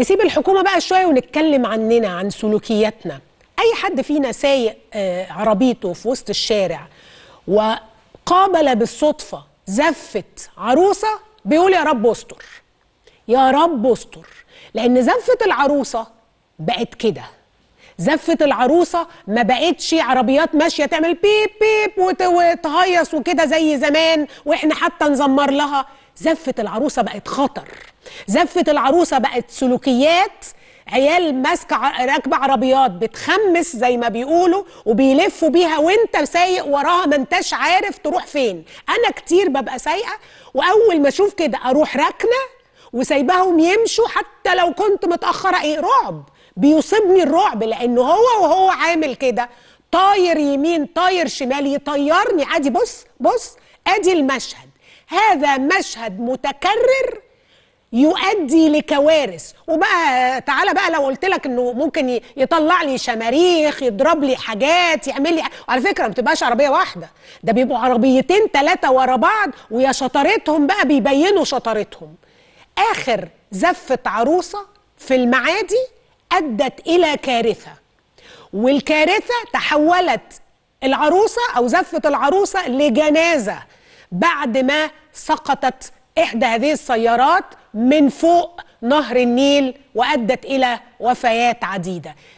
نسيب الحكومه بقى شويه ونتكلم عننا عن سلوكياتنا اي حد فينا سايق آه، عربيته في وسط الشارع وقابل بالصدفه زفه عروسه بيقول يا رب استر يا رب استر لان زفه العروسه بقت كده زفه العروسه ما بقتش عربيات ماشيه تعمل بيب بيب وتهيص وكده زي زمان واحنا حتى نزمر لها زفه العروسه بقت خطر زفه العروسه بقت سلوكيات عيال ماسكه راكبه عربيات بتخمس زي ما بيقولوا وبيلفوا بيها وانت سايق وراها ما انتش عارف تروح فين انا كتير ببقى سايقه واول ما اشوف كده اروح راكنه وسايباهم يمشوا حتى لو كنت متاخره ايه رعب بيصيبني الرعب لانه هو وهو عامل كده طاير يمين طاير شمال يطيرني عادي بص بص ادي المشهد هذا مشهد متكرر يؤدي لكوارث وبقى تعالى بقى لو قلت لك انه ممكن يطلع لي شماريخ يضرب لي حاجات يعمل لي على فكره ما بتبقاش عربيه واحده ده بيبقوا عربيتين ثلاثه ورا بعض ويا شطارتهم بقى بيبينوا شطارتهم اخر زفه عروسه في المعادي ادت الى كارثه والكارثه تحولت العروسه او زفه العروسه لجنازه بعد ما سقطت إحدى هذه السيارات من فوق نهر النيل وأدت إلى وفيات عديدة